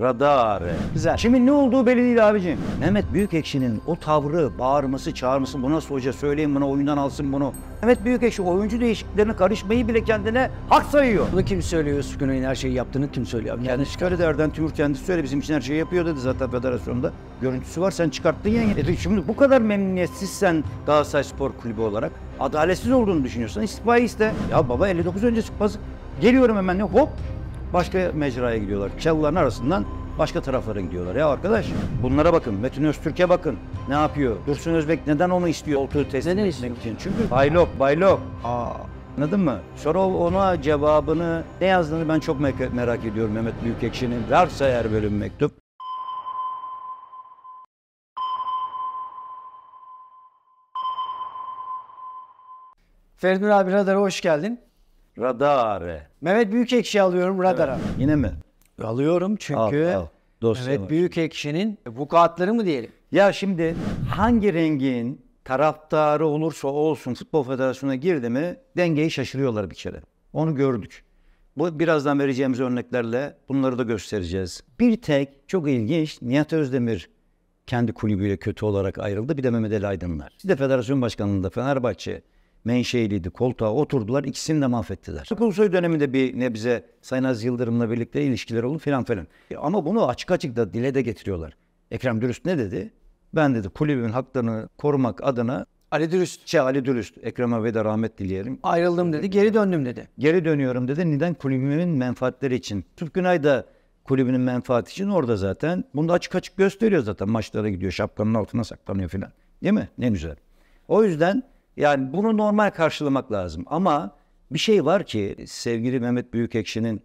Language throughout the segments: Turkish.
Radar, Güzel. Şimdi ne olduğu belli değil abicim. Mehmet Büyükekşi'nin o tavrı, bağırması, çağırması, bu nasıl hoca söyleyin bana oyundan alsın bunu. Mehmet Büyükekşi oyuncu değişikliklerine karışmayı bile kendine hak sayıyor. Bunu kim söylüyor Yusuf Güney'in her şeyi yaptığını kim söylüyor? Abi? Kendisi çıkar ederden Erden kendisi söyle bizim için her şeyi yapıyor dedi zaten federasyonda. Görüntüsü var sen çıkarttın ya. E, şimdi bu kadar memnuniyetsizsen Galatasaray Spor Kulübü olarak adaletsiz olduğunu düşünüyorsan istifayı iste. Ya baba 59 öncesi kupası geliyorum hemen hop başka mecraya gidiyorlar. Çalıların arasından başka taraflara gidiyorlar. Ya arkadaş bunlara bakın. Metin Öztürk'e bakın. Ne yapıyor? Dursun Özbek neden onu istiyor? Koltuğu teslim neden etmek için. Çünkü baylok baylok. Aa, Anladın mı? Sonra ona cevabını ne yazdığını ben çok merak ediyorum Mehmet Büyükekşi'nin. Varsa eğer bölüm mektup. Ferdinand abi Radar'a hoş geldin. Radare. Mehmet Büyükekşi alıyorum radara. Yine mi? Alıyorum çünkü Al, al. Dosya var. Mehmet Büyükekşi'nin vukuatları mı diyelim? Ya şimdi hangi rengin taraftarı olursa olsun Futbol Federasyonu'na girdi mi dengeyi şaşırıyorlar bir kere. Onu gördük. Bu birazdan vereceğimiz örneklerle bunları da göstereceğiz. Bir tek çok ilginç Nihat Özdemir kendi kulübüyle kötü olarak ayrıldı. Bir de Mehmet Ali Aydınlar. Bir de federasyon başkanlığında Fenerbahçe menşeiliydi. Koltuğa oturdular. ikisini de mahvettiler. Kulusoy döneminde bir nebze Sayın Az Yıldırım'la birlikte ilişkiler oldu filan filan. E, ama bunu açık açık da dile de getiriyorlar. Ekrem Dürüst ne dedi? Ben dedi kulübün haklarını korumak adına Ali Dürüst. Şey Ali Dürüst. Ekrem'e veda rahmet dileyelim. Ayrıldım dedi. Ee, geri döndüm dedi. Geri dönüyorum dedi. Neden? Kulübümün menfaatleri için. Türk Günay da kulübünün menfaati için orada zaten. Bunu da açık açık gösteriyor zaten. Maçlara gidiyor. Şapkanın altına saklanıyor filan. Değil mi? Ne güzel. O yüzden yani bunu normal karşılamak lazım. Ama bir şey var ki sevgili Mehmet Büyükekşi'nin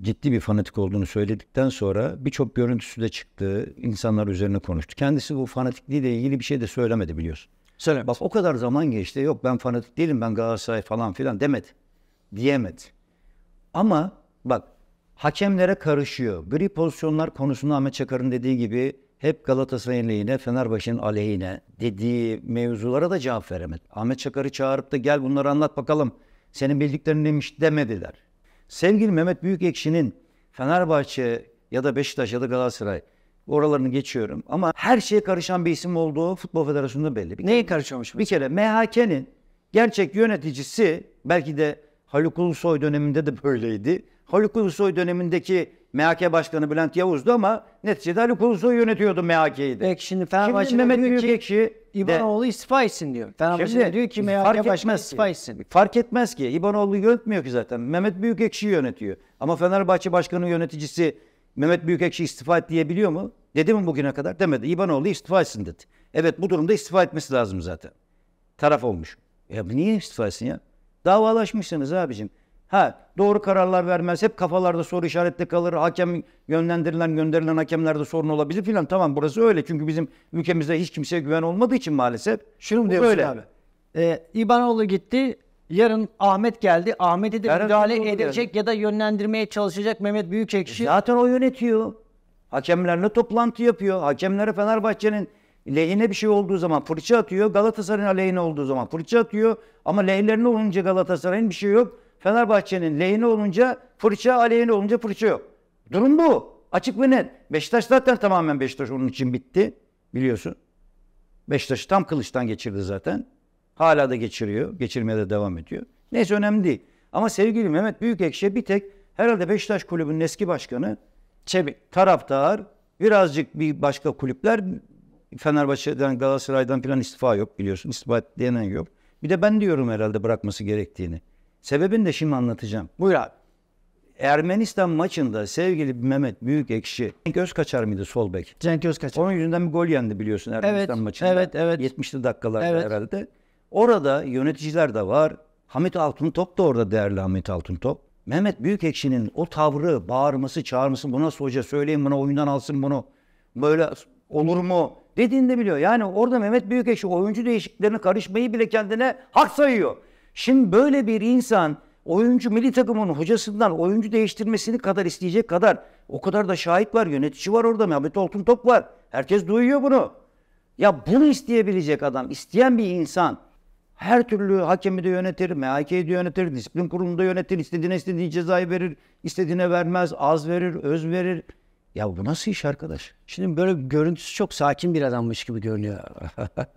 ciddi bir fanatik olduğunu söyledikten sonra birçok görüntüsü de çıktı. İnsanlar üzerine konuştu. Kendisi bu fanatikliğiyle ilgili bir şey de söylemedi biliyorsun. Söyle. Bak o kadar zaman geçti. Yok ben fanatik değilim ben Galatasaray falan filan demedi. Diyemedi. Ama bak hakemlere karışıyor. Gri pozisyonlar konusunda Ahmet Çakar'ın dediği gibi hep Galatasaray'ın lehine, Fenerbahçe'nin aleyhine dediği mevzulara da cevap veremedi. Ahmet Çakar'ı çağırıp da gel bunları anlat bakalım. Senin bildiklerin neymiş demediler. Sevgili Mehmet Büyükekşi'nin Fenerbahçe ya da Beşiktaş ya da Galatasaray oralarını geçiyorum ama her şeye karışan bir isim olduğu Futbol Federasyonu'nda belli. Bir Neye karışıyormuş? Bir kere MHK'nin gerçek yöneticisi belki de Haluk Ulusoy döneminde de böyleydi. Haluk Ulusoy dönemindeki MHK Başkanı Bülent Yavuz'du ama neticede Haluk Ulusoy yönetiyordu MHK'yi de. Peki şimdi Fenerbahçe şimdi Mehmet diyor Büyükekşi İbanoğlu de, istifa etsin diyor. Fenerbahçe şimdi, diyor ki MHK Başkanı istifa etsin. Fark etmez ki. İbanoğlu yönetmiyor ki zaten. Mehmet Büyükekşi yönetiyor. Ama Fenerbahçe Başkanı yöneticisi Mehmet Büyükekşi istifa et diyebiliyor mu? Dedi mi bugüne kadar? Demedi. İbanoğlu istifa etsin dedi. Evet bu durumda istifa etmesi lazım zaten. Taraf olmuş. Ya niye istifa etsin ya? Davalaşmışsınız abicim. Ha, doğru kararlar vermez. Hep kafalarda soru işaretli kalır. Hakem yönlendirilen, gönderilen hakemlerde sorun olabilir filan. Tamam burası öyle. Çünkü bizim ülkemizde hiç kimseye güven olmadığı için maalesef. Şunu mu diyorsun abi? Ee, İbanoğlu gitti. Yarın Ahmet geldi. Ahmet'e de Herhalde müdahale edecek ya da yönlendirmeye çalışacak Mehmet Büyükekşi. E zaten o yönetiyor. Hakemlerle toplantı yapıyor. Hakemlere Fenerbahçe'nin lehine bir şey olduğu zaman fırça atıyor. Galatasaray'ın aleyhine olduğu zaman fırça atıyor. Ama lehlerine olunca Galatasaray'ın bir şey yok. Fenerbahçe'nin lehine olunca fırça, aleyhine olunca fırça yok. Durum bu. Açık ve net. Beşiktaş zaten tamamen Beşiktaş onun için bitti. Biliyorsun. Beşiktaş'ı tam kılıçtan geçirdi zaten. Hala da geçiriyor. Geçirmeye de devam ediyor. Neyse önemli değil. Ama sevgili Mehmet Büyükekşi bir tek herhalde Beşiktaş Kulübü'nün eski başkanı Çebi, taraftar, birazcık bir başka kulüpler Fenerbahçe'den, Galatasaray'dan falan istifa yok biliyorsun. İstifa denen yok. Bir de ben diyorum herhalde bırakması gerektiğini. Sebebini de şimdi anlatacağım. Buyur abi. Ermenistan maçında sevgili Mehmet Büyük Büyükekşi Cenk Özkaçar mıydı sol bek? Cenk Özkaçar. Onun yüzünden bir gol yendi biliyorsun Ermenistan evet, maçında. Evet, evet. 70'li dakikalarda evet. herhalde. Orada yöneticiler de var. Hamit Altuntop da orada değerli Hamit Altuntop. Mehmet Büyük Büyükekşi'nin o tavrı, bağırması, çağırması, buna hoca söyleyin bana oyundan alsın bunu. Böyle olur mu? Dediğini de biliyor. Yani orada Mehmet Büyük Büyükekşi oyuncu değişikliklerine karışmayı bile kendine hak sayıyor. Şimdi böyle bir insan oyuncu milli takımın hocasından oyuncu değiştirmesini kadar isteyecek kadar o kadar da şahit var, yönetici var orada, Mehmet top var. Herkes duyuyor bunu. Ya bunu isteyebilecek adam, isteyen bir insan her türlü hakemi de yönetir, MHK'yi de yönetir, disiplin kurulunu da yönetir, istediğine istediği cezayı verir, istediğine vermez, az verir, öz verir. Ya bu nasıl iş arkadaş? Şimdi böyle görüntüsü çok sakin bir adammış gibi görünüyor.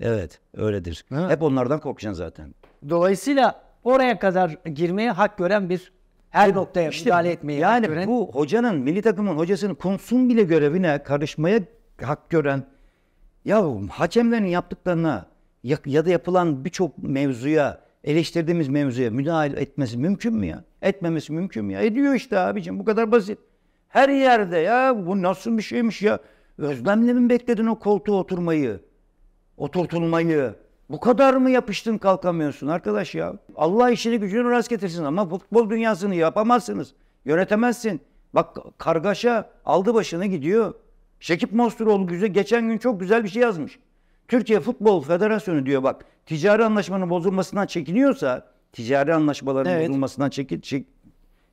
Evet öyledir. Ha. Hep onlardan korkacaksın zaten. Dolayısıyla oraya kadar girmeye hak gören bir her noktaya işte, müdahale etmeyi yani hak gören. bu hocanın milli takımın hocasının konsun bile görevine karışmaya hak gören ya hakemlerin yaptıklarına ya, ya da yapılan birçok mevzuya eleştirdiğimiz mevzuya müdahale etmesi mümkün mü ya? Etmemesi mümkün mü ya? Ediyor işte abicim bu kadar basit. Her yerde ya bu nasıl bir şeymiş ya? Özlemle mi bekledin o koltuğa oturmayı? oturtulmayı. Bu kadar mı yapıştın kalkamıyorsun arkadaş ya? Allah işini gücünü rast getirsin ama futbol dünyasını yapamazsınız. Yönetemezsin. Bak kargaşa aldı başını gidiyor. Şekip Mosturoğlu güzel, geçen gün çok güzel bir şey yazmış. Türkiye Futbol Federasyonu diyor bak ticari anlaşmanın bozulmasından çekiniyorsa ticari anlaşmaların evet. bozulmasından çekin, çek,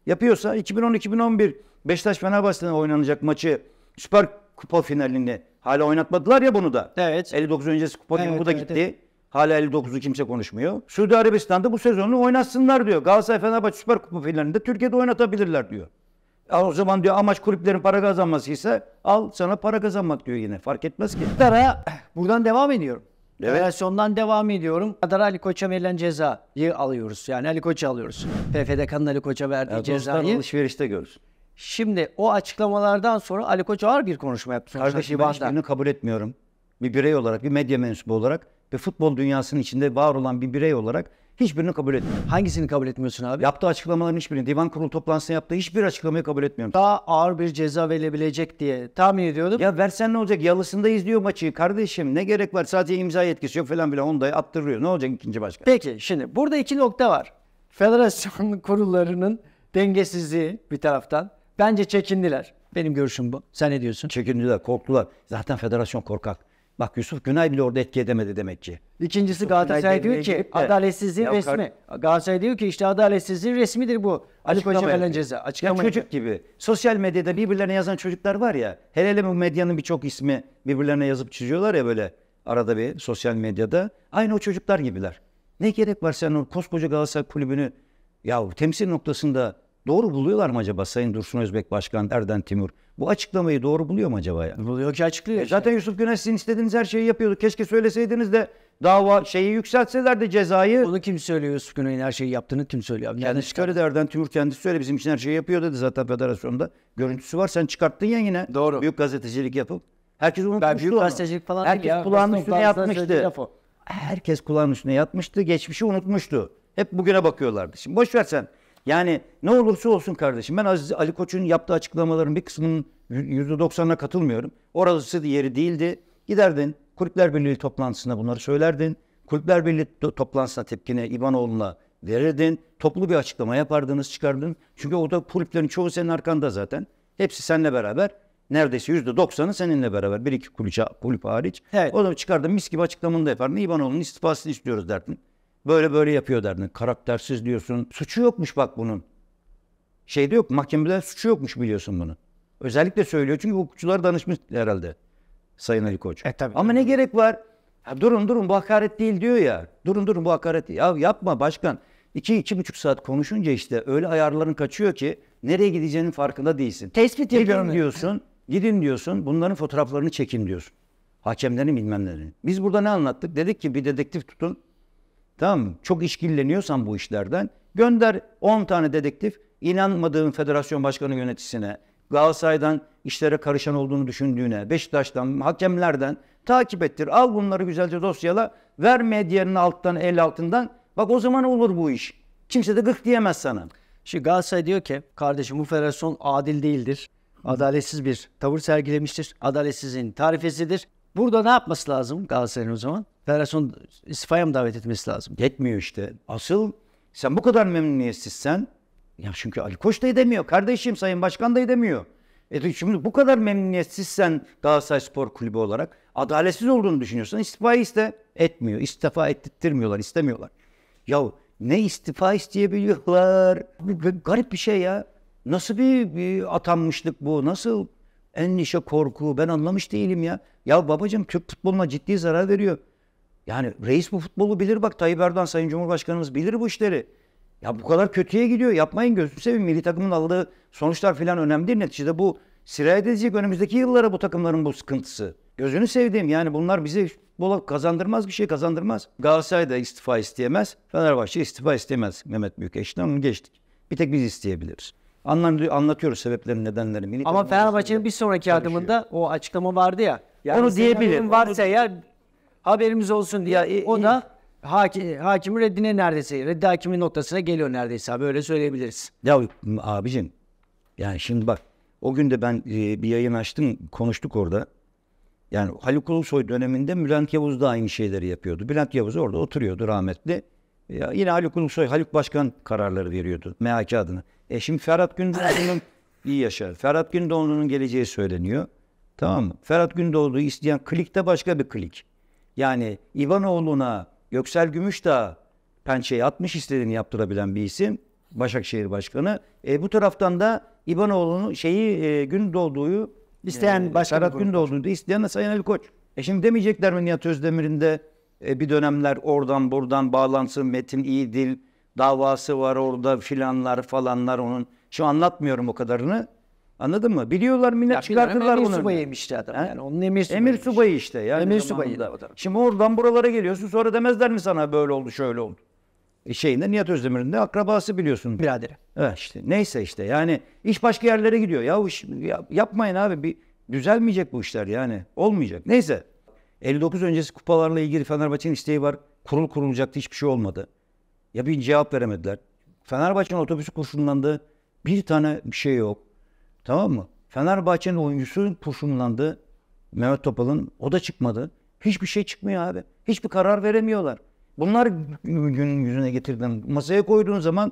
yapıyorsa 2010-2011 Beşiktaş Fenerbahçe'den oynanacak maçı Süper Kupa finalini Hala oynatmadılar ya bunu da. Evet. 59 öncesi kupa evet, gibi bu da evet, gitti. Evet. Hala 59'u kimse konuşmuyor. Suudi Arabistan'da bu sezonu oynatsınlar diyor. Galatasaray Fenerbahçe Süper Kupa finalinde Türkiye'de oynatabilirler diyor. O zaman diyor amaç kulüplerin para kazanması ise al sana para kazanmak diyor yine. Fark etmez ki. Katar'a buradan devam ediyorum. Evet. Federasyondan devam ediyorum. Kadar Ali Koç'a verilen cezayı alıyoruz. Yani Ali Koç'u alıyoruz. PFDK'nın Ali Koç'a verdiği ya cezayı. Dostlar alışverişte görürsün. Şimdi o açıklamalardan sonra Ali Koç ağır bir konuşma yaptı. Kardeşim, ben hiçbirini kabul etmiyorum. Bir birey olarak, bir medya mensubu olarak ve futbol dünyasının içinde var olan bir birey olarak hiçbirini kabul etmiyorum. Hangisini kabul etmiyorsun abi? Yaptığı açıklamaların hiçbirini, divan kurulu toplantısında yaptığı hiçbir açıklamayı kabul etmiyorum. Daha ağır bir ceza verebilecek diye tahmin ediyordum. Ya versen ne olacak? Yalısında izliyor maçı. Kardeşim ne gerek var? Sadece imza yetkisi yok falan bile onu da attırıyor. Ne olacak ikinci başka? Peki şimdi burada iki nokta var. Federasyon kurullarının dengesizliği bir taraftan. Bence çekindiler. Benim görüşüm bu. Sen ne diyorsun? Çekindiler, korktular. Zaten federasyon korkak. Bak Yusuf Günay bile orada etki edemedi demek ki. İkincisi Yusuf Galatasaray diyor ki de, adaletsizliğin resmi. Galatasaray diyor ki işte adaletsizliğin resmidir bu. Ali Koca verilen ceza. Açıklama ya çocuk gibi. Sosyal medyada birbirlerine yazan çocuklar var ya. Hele hele bu medyanın birçok ismi birbirlerine yazıp çiziyorlar ya böyle arada bir sosyal medyada. Aynı o çocuklar gibiler. Ne gerek var sen o koskoca Galatasaray kulübünü ya temsil noktasında Doğru buluyorlar mı acaba Sayın Dursun Özbek Başkan, Erden Timur? Bu açıklamayı doğru buluyor mu acaba ya? Buluyor ki açıklıyor. E Zaten Yusuf Güneş sizin istediğiniz her şeyi yapıyordu. Keşke söyleseydiniz de dava şeyi de cezayı. Bunu kim söylüyor Yusuf Güney'in her şeyi yaptığını kim söylüyor? Abi? Kendisi çıkardı Erden Timur kendisi söyle bizim için her şeyi yapıyor dedi zaten federasyonda. Görüntüsü var sen çıkarttın ya yine. Doğru. Büyük gazetecilik yapıp. Herkes unutmuştu ben büyük onu. gazetecilik falan Herkes ya. kulağının üstüne yatmıştı. Herkes kulağının üstüne yatmıştı. Geçmişi unutmuştu. Hep bugüne bakıyorlardı. Şimdi boş ver sen yani ne olursa olsun kardeşim ben Aziz Ali Koç'un yaptığı açıklamaların bir kısmının %90'ına katılmıyorum. Orası yeri değildi. Giderdin Kulüpler Birliği toplantısında bunları söylerdin. Kulüpler Birliği toplantısına tepkini İbanoğlu'na verirdin. Toplu bir açıklama yapardınız çıkardın. Çünkü o da kulüplerin çoğu senin arkanda zaten. Hepsi seninle beraber. Neredeyse yüzde doksanı seninle beraber. Bir iki kulüp, kulüp hariç. Evet. O da çıkardın mis gibi açıklamanı da yapardın. İbanoğlu'nun istifasını istiyoruz derdin. Böyle böyle yapıyor derdin. Karaktersiz diyorsun. Suçu yokmuş bak bunun. Şeyde yok. Mahkemeler suçu yokmuş biliyorsun bunu. Özellikle söylüyor çünkü hukukçular danışmış herhalde Sayın Ali Koç. E, tabii, Ama tabii. ne gerek var? Ya, durun durun bu hakaret değil diyor ya. Durun durun bu hakaret değil. Ya yapma başkan. İki, iki buçuk saat konuşunca işte öyle ayarların kaçıyor ki nereye gideceğinin farkında değilsin. Tespit ediyorum. diyorsun. Gidin diyorsun. Bunların fotoğraflarını çekin diyorsun. Hakemlerini bilmem Biz burada ne anlattık? Dedik ki bir dedektif tutun. Tamam mı? Çok işkilleniyorsan bu işlerden gönder 10 tane dedektif inanmadığın federasyon başkanı yöneticisine, Galatasaray'dan işlere karışan olduğunu düşündüğüne, Beşiktaş'tan, hakemlerden takip ettir. Al bunları güzelce dosyala, ver medyanın alttan, el altından. Bak o zaman olur bu iş. Kimse de gık diyemez sana. Şimdi Galatasaray diyor ki, kardeşim bu federasyon adil değildir. Adaletsiz bir tavır sergilemiştir. adaletsizin tarifesidir. Burada ne yapması lazım Galatasaray'ın o zaman? Federasyon istifaya mı davet etmesi lazım? Yetmiyor işte. Asıl sen bu kadar memnuniyetsizsen ya çünkü Ali Koç da edemiyor. Kardeşim Sayın Başkan da edemiyor. E şimdi bu kadar memnuniyetsizsen Galatasaray Spor Kulübü olarak adaletsiz olduğunu düşünüyorsan istifayı iste. Etmiyor. İstifa ettirmiyorlar. istemiyorlar. Ya ne istifa isteyebiliyorlar. Garip bir şey ya. Nasıl bir, bir atanmışlık bu? Nasıl endişe, korku. Ben anlamış değilim ya. Ya babacığım Türk futboluna ciddi zarar veriyor. Yani reis bu futbolu bilir bak Tayyip Erdoğan Sayın Cumhurbaşkanımız bilir bu işleri. Ya bu kadar kötüye gidiyor. Yapmayın gözünü seveyim. Milli takımın aldığı sonuçlar falan önemli Neticede bu sirayet edecek önümüzdeki yıllara bu takımların bu sıkıntısı. Gözünü sevdiğim yani bunlar bize bola kazandırmaz bir şey kazandırmaz. Galatasaray da istifa isteyemez. Fenerbahçe istifa istemez Mehmet Büyükeş'ten onu geçtik. Bir tek biz isteyebiliriz. Anlam, anlatıyoruz sebeplerin nedenlerini. Ama Fenerbahçe'nin bir sonraki adımında şey o açıklama vardı ya. Yani onu diyebilir. Varsa ya haberimiz olsun diye. e, o da e, haki, hakimin reddine neredeyse, reddi hakimin noktasına geliyor neredeyse abi öyle söyleyebiliriz. Ya abicim yani şimdi bak o gün de ben e, bir yayın açtım konuştuk orada. Yani Haluk Ulusoy döneminde Bülent Yavuz da aynı şeyleri yapıyordu. Bülent Yavuz orada oturuyordu rahmetli. Ya yine Haluk Ulusoy, Haluk Başkan kararları veriyordu MHK adına. E şimdi Ferhat Gündoğdu'nun iyi yaşar. Ferhat Gündoğdu'nun geleceği söyleniyor. Tamam mı? Ferhat Gündoğdu isteyen klik de başka bir klik. Yani İvanoğlu'na Göksel da pençeyi 60 istediğini yaptırabilen bir isim. Başakşehir Başkanı. E, bu taraftan da İvanoğlu'nu şeyi e, Gündoğdu'yu isteyen e, ee, başka Ferhat Gündoğdu'yu da isteyen de Sayın Ali Koç. E şimdi demeyecekler mi Nihat Özdemir'in de e, bir dönemler oradan buradan bağlansın Metin iyi dil davası var orada filanlar falanlar onun. Şu anlatmıyorum o kadarını. Anladın mı? Biliyorlar millet ya, çıkartırlar onu. Emir subayıymıştı adam. He? Yani onun emir subayı. Emir subayı işte. Yani emir subayı. Şimdi oradan buralara geliyorsun sonra demezler mi sana böyle oldu şöyle oldu. E şeyinde Nihat Özdemir'in de akrabası biliyorsun. Biraderi. Evet işte neyse işte yani iş başka yerlere gidiyor. Ya, iş, ya yapmayın abi bir düzelmeyecek bu işler yani olmayacak. Neyse 59 öncesi kupalarla ilgili Fenerbahçe'nin isteği var. Kurul kurulacaktı hiçbir şey olmadı. Ya bir cevap veremediler. Fenerbahçe'nin otobüsü kurşunlandı. Bir tane bir şey yok. Tamam mı? Fenerbahçe'nin oyuncusu kurşunlandı. Mehmet Topal'ın. O da çıkmadı. Hiçbir şey çıkmıyor abi. Hiçbir karar veremiyorlar. Bunlar günün yüzüne getirdin. Masaya koyduğun zaman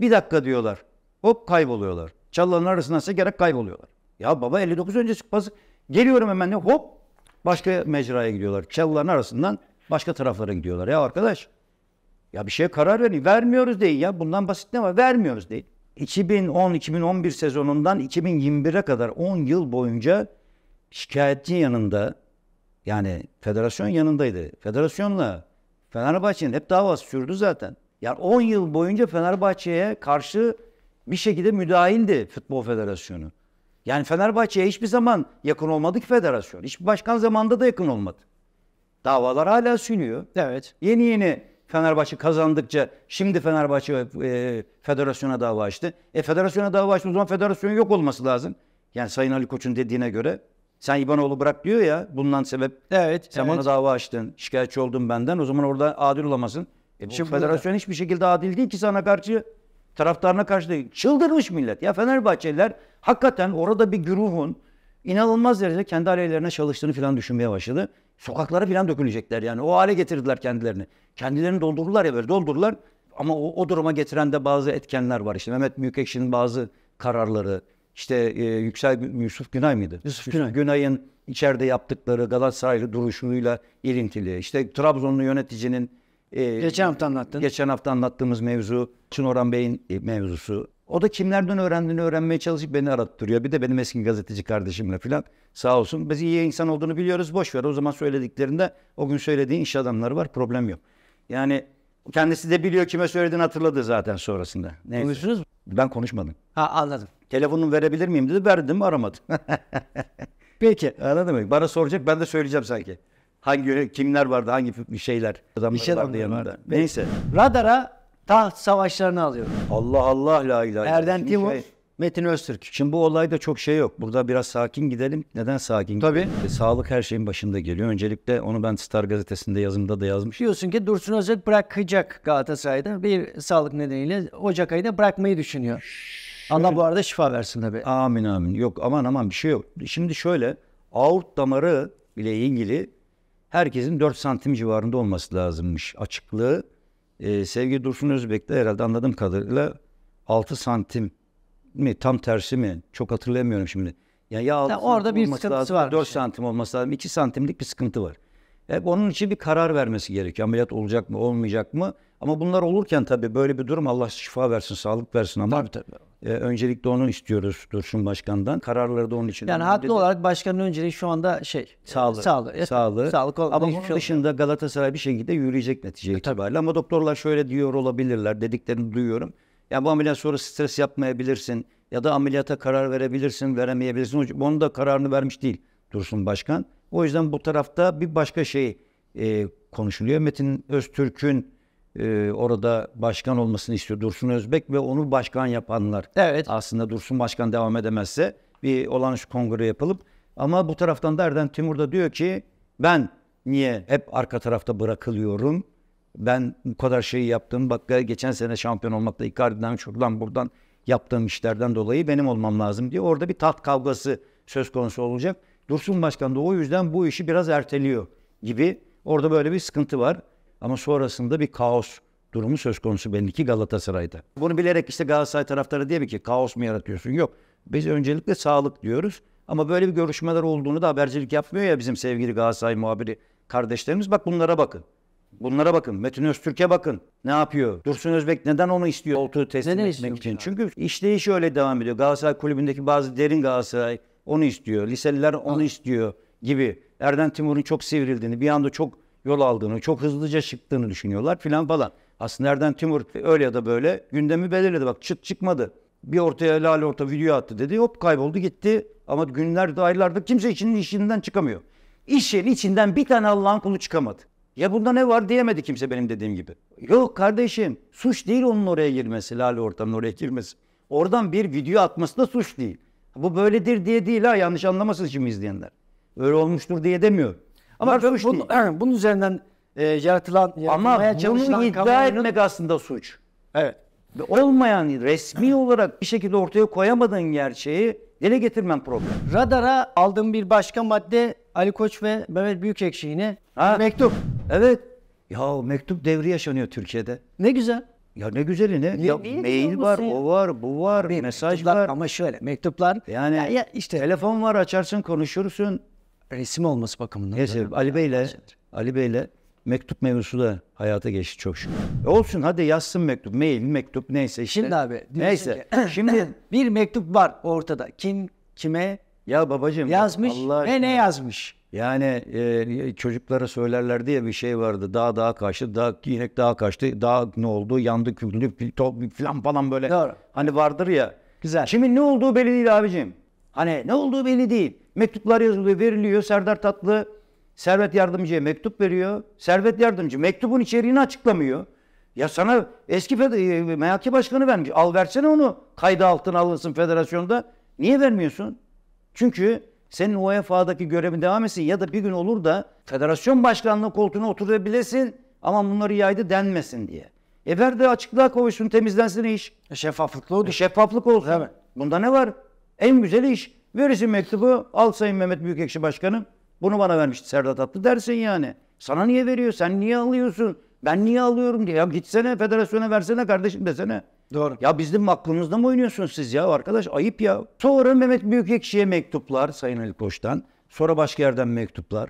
bir dakika diyorlar. Hop kayboluyorlar. Çalıların arasından ise gerek kayboluyorlar. Ya baba 59 öncesi pası geliyorum hemen de hop başka mecraya gidiyorlar. Çalıların arasından başka taraflara gidiyorlar. Ya arkadaş ya bir şeye karar verin. Vermiyoruz deyin ya. Bundan basit ne var? Vermiyoruz deyin. 2010-2011 sezonundan 2021'e kadar 10 yıl boyunca şikayetçi yanında yani federasyon yanındaydı. Federasyonla Fenerbahçe'nin hep davası sürdü zaten. Yani 10 yıl boyunca Fenerbahçe'ye karşı bir şekilde müdahildi Futbol Federasyonu. Yani Fenerbahçe'ye hiçbir zaman yakın olmadı ki federasyon. Hiçbir başkan zamanda da yakın olmadı. Davalar hala sünüyor. Evet. Yeni yeni Fenerbahçe kazandıkça şimdi Fenerbahçe e, federasyona dava açtı. E federasyona dava açtı o zaman Federasyonun yok olması lazım. Yani Sayın Ali Koç'un dediğine göre sen İbanoğlu bırak diyor ya bundan sebep. Evet. Sen evet. bana dava açtın. Şikayetçi oldun benden. O zaman orada adil olamazsın. E, Şimdi federasyon ya. hiçbir şekilde adil değil ki sana karşı taraftarına karşı değil. Çıldırmış millet. Ya Fenerbahçeliler hakikaten orada bir güruhun inanılmaz derecede kendi aleyhlerine çalıştığını falan düşünmeye başladı. Sokaklara falan dökülecekler yani. O hale getirdiler kendilerini. Kendilerini doldurdular ya böyle doldurdular. Ama o, o duruma getiren de bazı etkenler var. işte Mehmet Büyükekşi'nin bazı kararları, işte e, Yüksel Yusuf Günay mıydı? Yusuf Günay. Günay'ın içeride yaptıkları Galatasaraylı duruşuyla ilintili. İşte Trabzonlu yöneticinin e, geçen hafta anlattın. Geçen hafta anlattığımız mevzu Çınoran Bey'in e, mevzusu. O da kimlerden öğrendiğini öğrenmeye çalışıp beni arattırıyor. Bir de benim eski gazeteci kardeşimle falan sağ olsun. Biz iyi insan olduğunu biliyoruz. Boş ver o zaman söylediklerinde o gün söylediğin iş adamları var. Problem yok. Yani kendisi de biliyor kime söylediğini hatırladı zaten sonrasında. Neyse. Konuştunuz mu? Ben konuşmadım. Ha anladım. Telefonunu verebilir miyim dedi. Verdim aramadı. Peki. Anladın mı? Bana soracak ben de söyleyeceğim sanki. Hangi kimler vardı hangi şeyler adamlar şey vardı, vardı yanında. Neyse. Radara taht savaşlarını alıyor. Allah Allah la ilahe. Erdem Şimdi Timur, şey- Metin Öztürk. Şimdi bu olayda çok şey yok. Burada biraz sakin gidelim. Neden sakin? Tabii. E, sağlık her şeyin başında geliyor. Öncelikle onu ben Star gazetesinde yazımda da yazmış. Diyorsun ki Dursun Özbek bırakacak Galatasaray'da bir sağlık nedeniyle Ocak ayında bırakmayı düşünüyor. Allah bu arada şifa versin tabii. Amin amin. Yok aman aman bir şey yok. Şimdi şöyle aort damarı ile ilgili herkesin 4 santim civarında olması lazımmış açıklığı e, ee, Sevgi Dursun Özbek de herhalde anladığım kadarıyla 6 santim mi tam tersi mi çok hatırlayamıyorum şimdi. Yani ya ya orada bir sıkıntısı var. 4 santim olması lazım. 2 santimlik bir sıkıntı var. Hep onun için bir karar vermesi gerekiyor. Ameliyat olacak mı olmayacak mı? Ama bunlar olurken tabii böyle bir durum Allah şifa versin, sağlık versin ama tabii, tabii. E, öncelikle onu istiyoruz Dursun Başkan'dan. Kararları da onun için. Yani haklı dedi. olarak başkanın önceliği şu anda şey e, sağlığı. Sağlığı. E, sağlığı. sağlık ama bunun şey dışında olmuyor. Galatasaray bir şekilde yürüyecek netice e, itibariyle. Ama doktorlar şöyle diyor olabilirler dediklerini duyuyorum. Yani bu ameliyat sonra stres yapmayabilirsin ya da ameliyata karar verebilirsin, veremeyebilirsin. Onun da kararını vermiş değil Dursun Başkan. O yüzden bu tarafta bir başka şey e, konuşuluyor. Metin Öztürk'ün e, orada başkan olmasını istiyor Dursun Özbek ve onu başkan yapanlar. Evet. Aslında Dursun başkan devam edemezse bir olan şu kongre yapılıp ama bu taraftan da Erden Timur da diyor ki ben niye hep arka tarafta bırakılıyorum? Ben bu kadar şeyi yaptım. Bak e, geçen sene şampiyon olmakta Icardi'den şuradan buradan yaptığım işlerden dolayı benim olmam lazım diye. Orada bir tat kavgası söz konusu olacak. Dursun Başkan da o yüzden bu işi biraz erteliyor gibi. Orada böyle bir sıkıntı var. Ama sonrasında bir kaos durumu söz konusu belli ki Galatasaray'da. Bunu bilerek işte Galatasaray taraftarı diye ki kaos mu yaratıyorsun? Yok. Biz öncelikle sağlık diyoruz. Ama böyle bir görüşmeler olduğunu da habercilik yapmıyor ya bizim sevgili Galatasaray muhabiri kardeşlerimiz. Bak bunlara bakın. Bunlara bakın. Metin Öztürk'e bakın. Ne yapıyor? Dursun Özbek neden onu istiyor? Koltuğu teslim neden etmek için. Ya? Çünkü işleyiş öyle devam ediyor. Galatasaray kulübündeki bazı derin Galatasaray onu istiyor. Liseliler onu ha. istiyor gibi. Erden Timur'un çok sivrildiğini, bir anda çok yol aldığını, çok hızlıca çıktığını düşünüyorlar filan falan. Aslında nereden Timur öyle ya da böyle gündemi belirledi. Bak çık çıkmadı. Bir ortaya lale orta video attı dedi. Hop kayboldu gitti. Ama günlerde aylarda kimse işinin işinden çıkamıyor. İşin içinden bir tane Allah'ın kulu çıkamadı. Ya bunda ne var diyemedi kimse benim dediğim gibi. Yok kardeşim suç değil onun oraya girmesi, lale ortamın oraya girmesi. Oradan bir video atması da suç değil. Bu böyledir diye değil ha yanlış anlamasın şimdi izleyenler. Öyle olmuştur diye demiyor. Ama bunun, bunun, bunun üzerinden e, yaratılan, yaratılmaya Ama çalışılan bunu iddia kamuoyunun... etmek aslında suç. Evet. Ve olmayan resmi olarak bir şekilde ortaya koyamadığın gerçeği dile getirmen problem. Radara aldığım bir başka madde Ali Koç ve Mehmet Büyükekşi mektup. Evet. Ya mektup devri yaşanıyor Türkiye'de. Ne güzel. Ya ne güzeli ne? ne ya mail var, o var, bu var, bir mesaj var. Ama şöyle mektuplar. Yani ya, ya işte telefon var açarsın konuşursun resim olması bakımından. Neyse Ali Bey'le Ali Bey'le mektup mevzusu da hayata geçti çok şükür. E, olsun hadi yazsın mektup, mail, mektup neyse işte. Şimdi abi. Neyse. Ki, şimdi bir mektup var ortada. Kim kime ya babacığım yazmış Allah ve ne yazmış? Yani e, çocuklara söylerler diye bir şey vardı. Dağ dağa kaçtı, dağ inek dağa kaçtı, dağ ne oldu, yandı, küldü, filan falan böyle. Doğru. Hani vardır ya. Güzel. Kimin ne olduğu belli değil abicim. Hani ne olduğu belli değil. Mektuplar yazılıyor, veriliyor. Serdar Tatlı Servet Yardımcı'ya mektup veriyor. Servet Yardımcı mektubun içeriğini açıklamıyor. Ya sana eski e, MHK başkanı vermiş. Al versene onu. Kayda altına alınsın federasyonda. Niye vermiyorsun? Çünkü senin UEFA'daki görevin devam etsin ya da bir gün olur da federasyon başkanlığı koltuğuna oturabilirsin ama bunları yaydı denmesin diye. E ver de açıklığa kavuşsun temizlensin iş. şeffaflık şeffaflıklı oldu. E, şeffaflık olsun. Evet. Bunda ne var? En güzel iş. Verirsin mektubu. Al Sayın Mehmet Büyükekşi Başkanım. Bunu bana vermişti Serdar Tatlı dersin yani. Sana niye veriyor? Sen niye alıyorsun? Ben niye alıyorum diye. Ya gitsene federasyona versene kardeşim desene. Doğru. Ya bizim aklımızda mı oynuyorsun siz ya arkadaş? Ayıp ya. Sonra Mehmet Büyükekşi'ye mektuplar Sayın Ali Koç'tan. Sonra başka yerden mektuplar.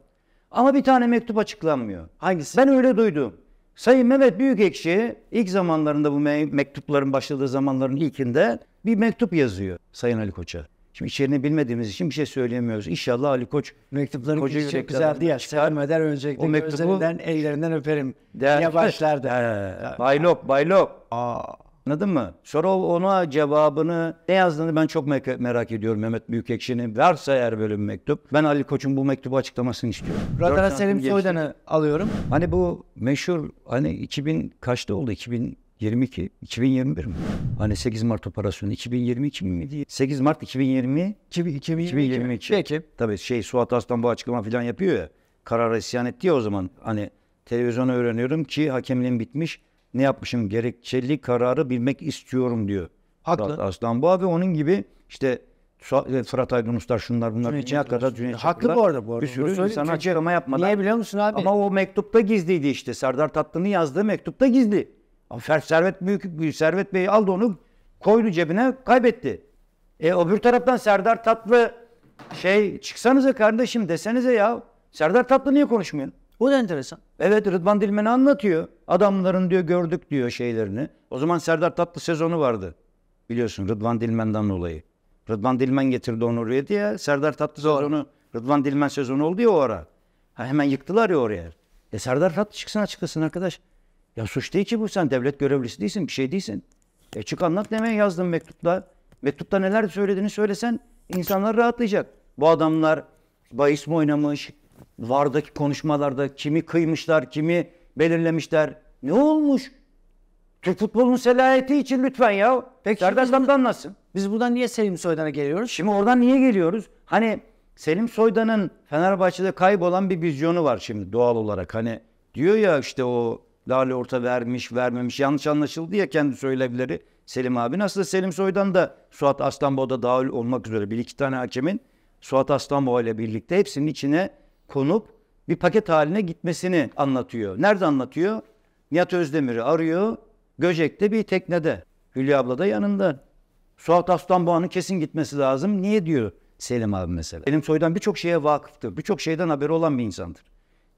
Ama bir tane mektup açıklanmıyor. Hangisi? Ben öyle duydum. Sayın Mehmet Büyükekşi ilk zamanlarında bu me- mektupların başladığı zamanların ilkinde bir mektup yazıyor Sayın Ali Koç'a. Şimdi içeriğini bilmediğimiz için bir şey söyleyemiyoruz. İnşallah Ali Koç mektupların Koca içi güzeldi ya. Sevmeden önce o mektubu ellerinden öperim. Der, Yavaşlar der. Baylop, baylop. Aa, Anladın mı? Sonra ona cevabını ne yazdığını ben çok me- merak ediyorum Mehmet Büyükekşi'nin. Varsa eğer böyle bir mektup. Ben Ali Koç'un bu mektubu açıklamasını istiyorum. Radara Selim Soydan'ı alıyorum. Hani bu meşhur hani 2000 kaçta oldu? 2000 22, 2021 mi? Hani 8 Mart operasyonu 2022 mi diye. 8 Mart 2020, 2022. 2022. Peki. Tabii şey Suat Aslan bu açıklama falan yapıyor ya. Karara isyan etti ya o zaman. Hani televizyona öğreniyorum ki hakemliğim bitmiş ne yapmışım gerekçeli kararı bilmek istiyorum diyor. Haklı. Fırat Aslan bu abi onun gibi işte e, Fırat Aydın Ustalar şunlar bunlar Cüneyt dünya kadar Cüneyt Haklı bu arada bu arada. Bir sürü insan insana açıklama yapmadan. Niye biliyor musun abi? Ama o mektupta gizliydi işte. Serdar Tatlı'nın yazdığı mektupta gizli. Fer Servet Büyük Servet Bey aldı onu koydu cebine kaybetti. E öbür taraftan Serdar Tatlı şey çıksanıza kardeşim desenize ya. Serdar Tatlı niye konuşmuyor? Bu da enteresan. Evet Rıdvan Dilmen'i anlatıyor. Adamların diyor gördük diyor şeylerini. O zaman Serdar Tatlı sezonu vardı. Biliyorsun Rıdvan Dilmen'den dolayı. Rıdvan Dilmen getirdi onu oraya diye. Serdar Tatlı sezonu Rıdvan Dilmen sezonu oldu ya o ara. Ha, hemen yıktılar ya oraya. E Serdar Tatlı çıksın açıklasın arkadaş. Ya suç değil ki bu sen devlet görevlisi değilsin bir şey değilsin. E çık anlat demeye yazdım mektupta. Mektupta neler söylediğini söylesen insanlar rahatlayacak. Bu adamlar bahis mi oynamış, Vardaki konuşmalarda kimi kıymışlar, kimi belirlemişler. Ne olmuş? Türk futbolunun selahiyeti için lütfen ya. Peki, Serdar Dam'dan nasıl? Biz buradan niye Selim Soydan'a geliyoruz? Şimdi oradan niye geliyoruz? Hani Selim Soydan'ın Fenerbahçe'de kaybolan bir vizyonu var şimdi doğal olarak. Hani diyor ya işte o Lale Orta vermiş vermemiş yanlış anlaşıldı ya kendi söylevleri Selim abi. Nasıl Selim Soydan da Suat Aslanboğa'da dahil olmak üzere bir iki tane hakemin Suat Aslanboğa ile birlikte hepsinin içine konup bir paket haline gitmesini anlatıyor. Nerede anlatıyor? Nihat Özdemir'i arıyor. Göcek'te bir teknede. Hülya abla da yanında. Suat Aslanboğa'nın kesin gitmesi lazım. Niye diyor Selim abi mesela. Selim Soy'dan birçok şeye vakıftır. Birçok şeyden haberi olan bir insandır.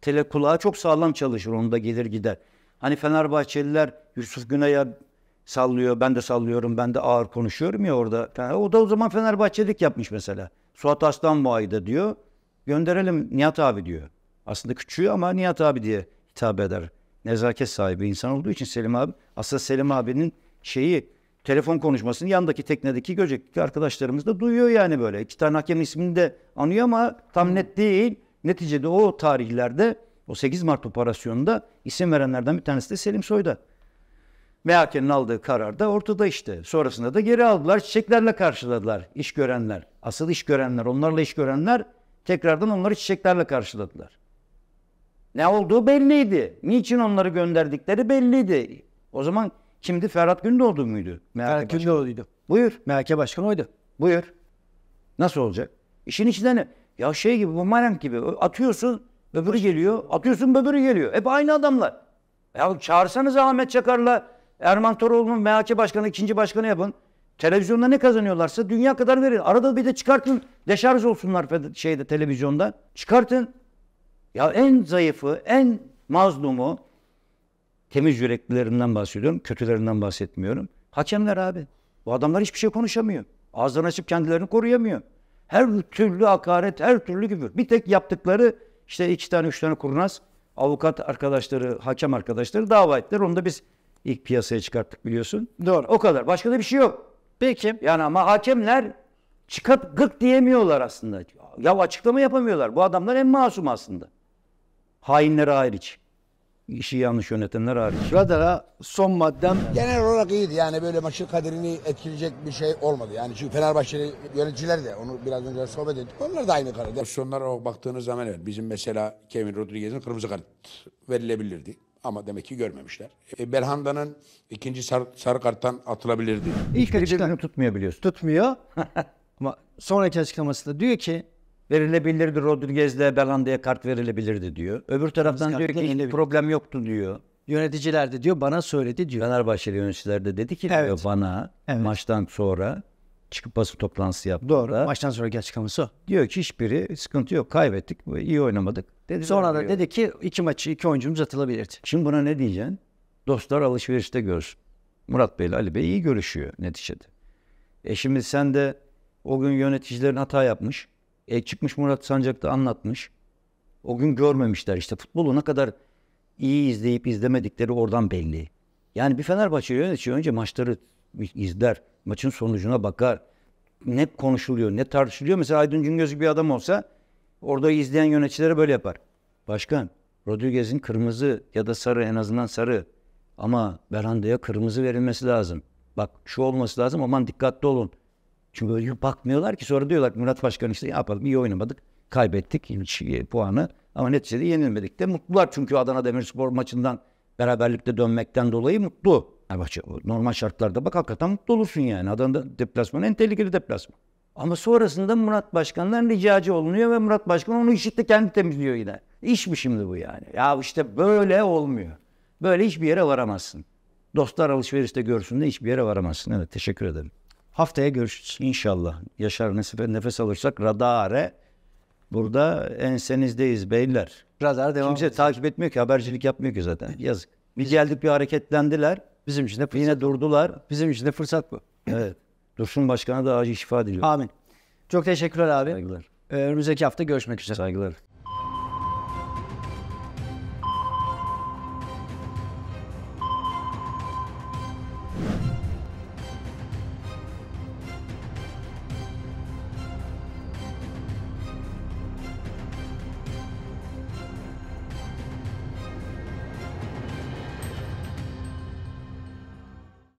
Tele kulağı çok sağlam çalışır. Onda gelir gider. Hani Fenerbahçeliler Yusuf Güney'e sallıyor, ben de sallıyorum, ben de ağır konuşuyorum ya orada. o da o zaman Fenerbahçelik yapmış mesela. Suat Aslanboğa'ydı diyor gönderelim Nihat abi diyor. Aslında küçüğü ama Nihat abi diye hitap eder. Nezaket sahibi insan olduğu için Selim abi. Aslında Selim abinin şeyi telefon konuşmasını yandaki teknedeki Göcek'teki arkadaşlarımız da duyuyor yani böyle. İki tane hakem ismini de anıyor ama tam net değil. Neticede o tarihlerde o 8 Mart operasyonunda isim verenlerden bir tanesi de Selim Soy'da. MHK'nin aldığı karar da ortada işte. Sonrasında da geri aldılar. Çiçeklerle karşıladılar iş görenler. Asıl iş görenler, onlarla iş görenler Tekrardan onları çiçeklerle karşıladılar. Ne olduğu belliydi. Niçin onları gönderdikleri belliydi. O zaman kimdi? Ferhat Gündoğdu muydu? MHK Ferhat Başkanı. Gündoğdu'ydu. Buyur. MHK Başkanı oydu. Buyur. Nasıl olacak? İşin içinde ne? Ya şey gibi, bumerang gibi. Atıyorsun, böbürü geliyor. Atıyorsun, böbürü geliyor. Hep aynı adamlar. Ya çağırsanız Ahmet Çakar'la Erman Toroğlu'nun MHK Başkanı, ikinci başkanı yapın. Televizyonda ne kazanıyorlarsa dünya kadar verin. Arada bir de çıkartın. Deşarj olsunlar şeyde televizyonda. Çıkartın. Ya en zayıfı, en mazlumu temiz yüreklilerinden bahsediyorum. Kötülerinden bahsetmiyorum. Hakemler abi. Bu adamlar hiçbir şey konuşamıyor. Ağzını açıp kendilerini koruyamıyor. Her türlü hakaret, her türlü küfür. Bir tek yaptıkları işte iki tane, üç tane kurnaz avukat arkadaşları, hakem arkadaşları dava ettiler. Onu da biz ilk piyasaya çıkarttık biliyorsun. Doğru. O kadar. Başka da bir şey yok. Peki. Yani ama hakemler çıkıp gık diyemiyorlar aslında. Ya açıklama yapamıyorlar. Bu adamlar en masum aslında. Hainler hariç. İşi yanlış yönetenler hariç. Radara son maddem. Genel olarak iyiydi yani böyle maçın kaderini etkileyecek bir şey olmadı. Yani çünkü Fenerbahçeli yöneticiler de onu biraz önce sohbet ettik. Onlar da aynı kararda. Pozisyonlara baktığınız zaman evet bizim mesela Kevin Rodriguez'in kırmızı kart verilebilirdi. Ama demek ki görmemişler. E, Belhanda'nın ikinci sar, sarı karttan atılabilirdi. İlk açıklamayı tutmuyor biliyorsun. Tutmuyor. Ama sonraki açıklamasında diyor ki verilebilirdi Rodriguez'le Belhanda'ya kart verilebilirdi diyor. Öbür taraftan Biz diyor ki hiç problem yoktu diyor. Yöneticiler de diyor bana söyledi diyor. Fenerbahçeli yöneticiler de dedi ki evet. diyor bana evet. maçtan sonra çıkıp basın toplantısı yaptı. Doğru. Maçtan sonra gel çıkaması. Diyor ki hiçbiri sıkıntı yok. Kaybettik. iyi oynamadık. Dedi, sonra da dedi ki iki maçı iki oyuncumuz atılabilirdi. Şimdi buna ne diyeceksin? Dostlar alışverişte görürsün. Murat Bey ile Ali Bey iyi görüşüyor neticede. E şimdi sen de o gün yöneticilerin hata yapmış. E çıkmış Murat Sancak'ta anlatmış. O gün görmemişler işte futbolu ne kadar iyi izleyip izlemedikleri oradan belli. Yani bir Fenerbahçe yönetici önce maçları izler. Maçın sonucuna bakar. Ne konuşuluyor, ne tartışılıyor. Mesela Aydın Güngöz'ü bir adam olsa orada izleyen yöneticilere böyle yapar. Başkan, Rodriguez'in kırmızı ya da sarı en azından sarı ama Berhanda'ya kırmızı verilmesi lazım. Bak şu olması lazım aman dikkatli olun. Çünkü öyle bakmıyorlar ki sonra diyorlar Murat Başkan işte yapalım iyi oynamadık. Kaybettik hiç puanı ama neticede yenilmedik de mutlular çünkü Adana Demirspor maçından beraberlikte dönmekten dolayı mutlu normal şartlarda bak hakikaten mutlu olursun yani. Adana deplasmanı en tehlikeli deplasman. Ama sonrasında Murat Başkan'dan ricacı olunuyor ve Murat Başkan onu işitti, kendi temizliyor yine. İş mi şimdi bu yani? Ya işte böyle olmuyor. Böyle hiçbir yere varamazsın. Dostlar alışverişte görsün de hiçbir yere varamazsın. Evet teşekkür ederim. Haftaya görüşürüz inşallah. Yaşar nasip nefes alırsak radare burada ensenizdeyiz beyler. Radar devam Kimse takip etmiyor ki habercilik yapmıyor ki zaten. Yazık. Bir geldik bir hareketlendiler. Bizim için de fırsat. Yine durdular. Bizim için de fırsat bu. Evet. Dursun Başkan'a da acil şifa diliyorum. Amin. Çok teşekkürler abi. Saygılar. Ee, önümüzdeki hafta görüşmek üzere. Saygılar.